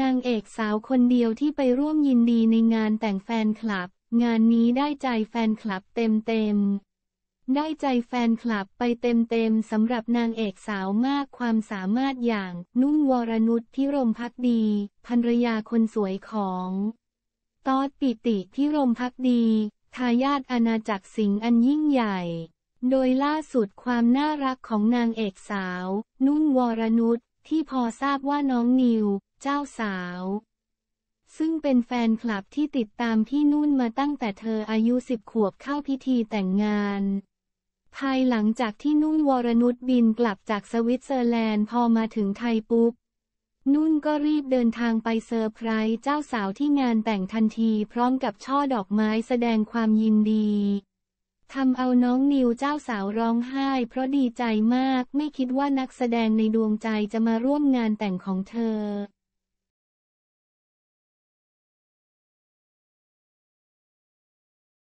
นางเอกสาวคนเดียวที่ไปร่วมยินดีในงานแต่งแฟนคลับ งานนี้ได้ใจแฟนคลับเต็มๆ ได้ใจแฟนคลับไปเต็มๆสำหรับนางเอกสาวมากความสามารถอย่าง นุ่นวรนุชพิรมพักดี ภรรยาคนสวยของตอดปิติพิรมพักดี ทายาทอาณาจักรสิงห์อันยิ่งใหญ่ โดยล่าสุดความน่ารักของนางเอกสาว นุ่นวรนุชที่พอทราบว่าน้องนิว เจ้าสาว ซึ่งเป็นแฟนคลับที่ติดตามพี่นุ่นมาตั้งแต่เธออายุสิบขวบเข้าพิธีแต่งงาน ภายหลังจากที่นุ่นวรนุชบินกลับจากสวิตเซอร์แลนด์พอมาถึงไทยปุ๊บ นุ่นก็รีบเดินทางไปเซอร์ไพรส์เจ้าสาวที่งานแต่งทันทีพร้อมกับช่อดอกไม้แสดงความยินดีทำเอาน้องนิวเจ้าสาวร้องไห้เพราะดีใจมาก ไม่คิดว่านักแสดงในดวงใจจะมาร่วมงานแต่งของเธอ